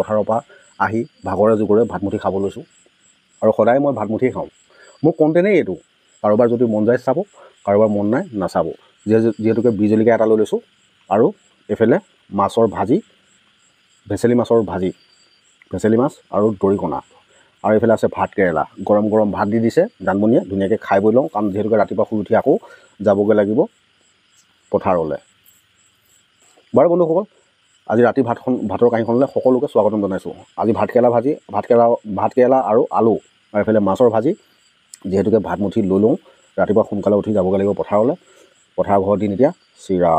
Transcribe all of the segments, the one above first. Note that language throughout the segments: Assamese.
পথাৰৰ পৰা আহি ভাগৰে জোগৰে ভাতমুঠি খাব লৈছোঁ আৰু সদায় মই ভাতমুঠিয়ে খাওঁ মোৰ কণ্টেনেই এইটো কাৰোবাৰ যদি মন যায় চাব কাৰোবাৰ মন নাই নাচাব যিহেতুকে বিজলিকা এটা লৈ লৈছোঁ আৰু এইফালে মাছৰ ভাজি ভেচেলি মাছৰ ভাজি ভেচেলি মাছ আৰু দৰিকণা আৰু এইফালে আছে ভাত কেৰেলা গৰম গৰম ভাত দি দিছে দানমণিয়ে ধুনীয়াকৈ খাই বৈ লওঁ কাৰণ যিহেতুকে ৰাতিপুৱা শুই উঠি আকৌ যাবগৈ লাগিব পথাৰলৈ বাৰু বন্ধুসকল আজি ৰাতি ভাতখন ভাতৰ কাঁহীখনলৈ সকলোকে স্বাগতম জনাইছোঁ আজি ভাতকেৰেলা ভাজি ভাতকেৰেলা ভাতকেৰেলা আৰু আলু আৰু এইফালে মাছৰ ভাজি যিহেতুকে ভাতমুঠি লৈ লওঁ ৰাতিপুৱা সোনকালে উঠি যাবগৈ লাগিব পথাৰলৈ পথাৰৰ ঘৰত দিন এতিয়া চিৰা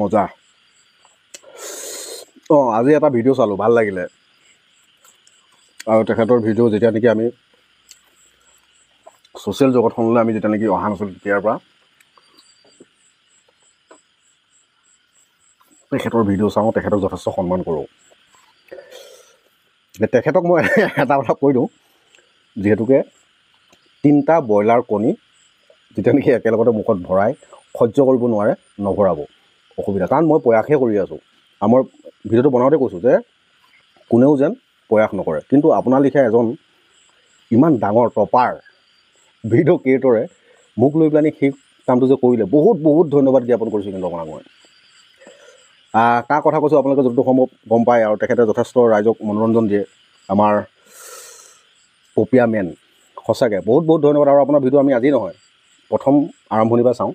মজা অঁ আজি এটা ভিডিঅ' চালোঁ ভাল লাগিলে আৰু তেখেতৰ ভিডিঅ' যেতিয়া নেকি আমি ছ'চিয়েল জগতখনলৈ আমি যেতিয়া নেকি অহা নাছিলোঁ তেতিয়াৰ পৰা তেখেতৰ ভিডিঅ' চাওঁ তেখেতক যথেষ্ট সন্মান কৰোঁ তেখেতক মই এটা কথা কৈ দিওঁ যিহেতুকে তিনিটা ব্ৰইলাৰ কণী যেতিয়া নেকি একেলগতে মুখত ভৰাই সহ্য কৰিব নোৱাৰে নভৰাব অসুবিধা কাৰণ মই প্ৰয়াসহে কৰি আছোঁ আমাৰ ভিডিঅ'টো বনাওঁতে কৈছোঁ যে কোনেও যেন প্ৰয়াস নকৰে কিন্তু আপোনাৰ লিখা এজন ইমান ডাঙৰ টপাৰ ভিডিঅ' ক্ৰিয়েটৰে মোক লৈ পেলাহেনি সেই কামটো যে কৰিলে বহুত বহুত ধন্যবাদ জ্ঞাপন কৰিছোঁ কিন্তু আপোনাক মই কাৰ কথা কৈছোঁ আপোনালোকে যোনটো সম্ভৱ গম পায় আৰু তেখেতে যথেষ্ট ৰাইজক মনোৰঞ্জন দিয়ে আমাৰ পপীয়া মেন সঁচাকৈ বহুত বহুত ধন্যবাদ আৰু আপোনাৰ ভিডিঅ' আমি আজি নহয় প্ৰথম আৰম্ভণিৰ পৰা চাওঁ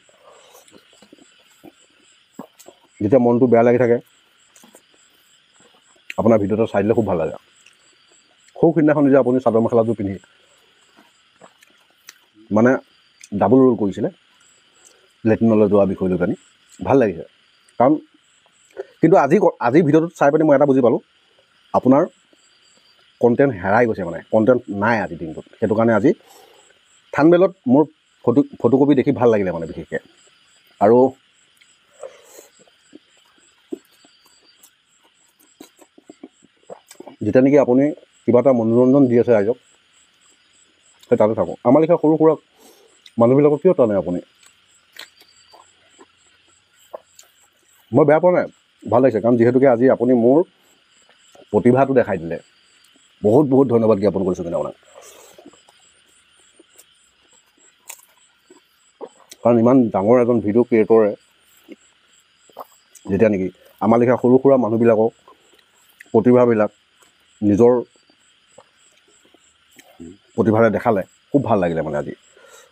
যেতিয়া মনটো বেয়া লাগি থাকে আপোনাৰ ভিডিঅ'টো চাই দিলে খুব ভাল লাগে সৌ সিদিনাখন নিজে আপুনি চাদৰ মেখেলাযোৰ পিন্ধি মানে ডাবল ৰোল কৰিছিলে লেট্ৰিনলৈ যোৱা বিষয় লৈ পেলাই ভাল লাগিছে কাৰণ কিন্তু আজি আজি ভিডিঅ'টোত চাই পিনি মই এটা বুজি পালোঁ আপোনাৰ কণ্টেণ্ট হেৰাই গৈছে মানে কণ্টেণ্ট নাই আজি দিনটোত সেইটো কাৰণে আজি থানবেলত মোৰ ফটো ফটোকপি দেখি ভাল লাগিলে মানে বিশেষকৈ আৰু যেতিয়া নেকি আপুনি কিবা এটা মনোৰঞ্জন দি আছে ৰাইজক সেই তাতে থাকোঁ আমাৰ লেখীয়া সৰু সুৰা মানুহবিলাকক কিয় টানে আপুনি মই বেয়া পোৱা নাই ভাল লাগিছে কাৰণ যিহেতুকে আজি আপুনি মোৰ প্ৰতিভাটো দেখাই দিলে বহুত বহুত ধন্যবাদ জ্ঞাপন কৰিছোঁ কিন্তু আপোনাক কাৰণ ইমান ডাঙৰ এজন ভিডিঅ' ক্ৰিয়েটৰে যেতিয়া নেকি আমাৰ লেখীয়া সৰু সুৰা মানুহবিলাকক প্ৰতিভাবিলাক নিজৰ প্ৰতিভাৰে দেখালে খুব ভাল লাগিলে মানে আজি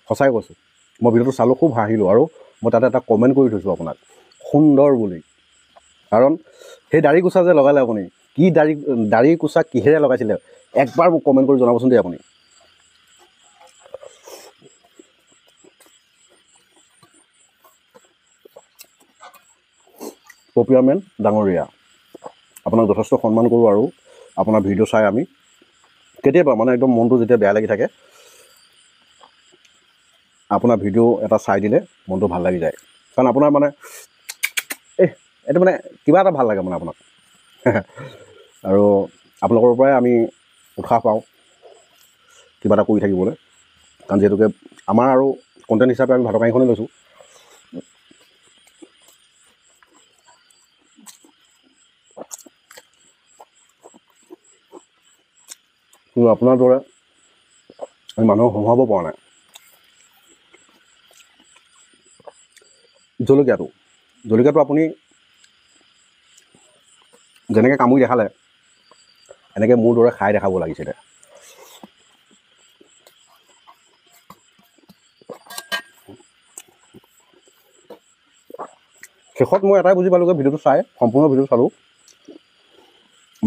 সঁচাই কৈছোঁ মই ভিডিঅ'টো চালোঁ খুব হাঁহিলোঁ আৰু মই তাতে এটা কমেণ্ট কৰি থৈছোঁ আপোনাক সুন্দৰ বুলি কাৰণ সেই দাড়ি কোচা যে লগালে আপুনি কি দাড়ি দাড়ি কোচা কিহেৰে লগাইছিলে একবাৰ মোক কমেণ্ট কৰি জনাবচোন দেই আপুনি পপিয়াৰমেন ডাঙৰীয়া আপোনাক যথেষ্ট সন্মান কৰোঁ আৰু আপোনাৰ ভিডিঅ' চাই আমি কেতিয়াবা মানে একদম মনটো যেতিয়া বেয়া লাগি থাকে আপোনাৰ ভিডিঅ' এটা চাই দিলে মনটো ভাল লাগি যায় কাৰণ আপোনাৰ মানে এই এইটো মানে কিবা এটা ভাল লাগে মানে আপোনাক আৰু আপোনালোকৰ পৰাই আমি উৎসাহ পাওঁ কিবা এটা কৰি থাকিবলৈ কাৰণ যিহেতুকে আমাৰ আৰু কণ্টেণ্ট হিচাপে আমি ভাতকাহীখনেই লৈছোঁ কিন্তু আপোনাৰ দৰে আমি মানুহক সোমোৱাব পৰা নাই জলকীয়াটো জলকীয়াটো আপুনি যেনেকৈ কামুৰি দেখালে এনেকৈ মোৰ দৰে খাই দেখাব লাগিছিলে শেষত মই এটাই বুজি পালোঁগৈ ভিডিঅ'টো চাই সম্পূৰ্ণ ভিডিঅ' চালোঁ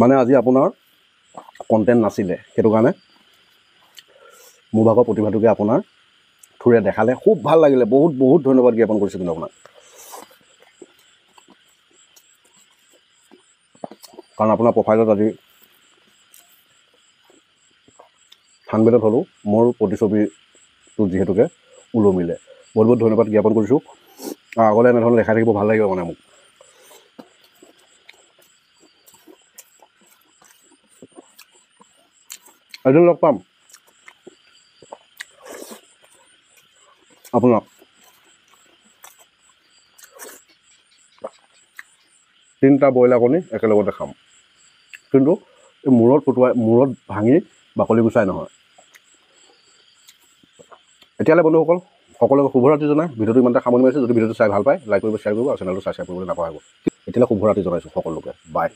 মানে আজি আপোনাৰ কণ্টেণ্ট নাছিলে সেইটো কাৰণে মোৰ ভাগৰ প্ৰতিভাটোকে আপোনাৰ থুৰে দেখালে খুব ভাল লাগিলে বহুত বহুত ধন্যবাদ জ্ঞাপন কৰিছোঁ কিন্তু আপোনাক কাৰণ আপোনাৰ প্ৰফাইলত আজি থানবেদত হ'লোঁ মোৰ প্ৰতিছবিটো যিহেতুকে ওলমিলে বহুত বহুত ধন্যবাদ জ্ঞাপন কৰিছোঁ আগলৈ এনেধৰণে দেখাই থাকিব ভাল লাগিব মানে মোক এদিন লগ পাম আপোনাক তিনিটা ব্ৰইলাৰ কণী একেলগতে খাম কিন্তু এই মূৰত কটোৱাই মূৰত ভাঙি বাকলি গুচাই নহয় এতিয়ালৈ বন্ধুসকল সকলোকে শুভৰাত্ৰি জনাই ভিডিঅ'টো ইমানটা সামৰি মাৰিছে যদি ভিডিঅ'টো চাই ভাল পায় লাইক কৰিব শ্বেয়াৰ কৰিব আৰু চেনেলটো চাই শ্বেয়াৰ কৰিবলৈ নাপাহৰিব এতিয়ালৈ শুভৰাত্ৰি জনাইছোঁ সকলোকে বাই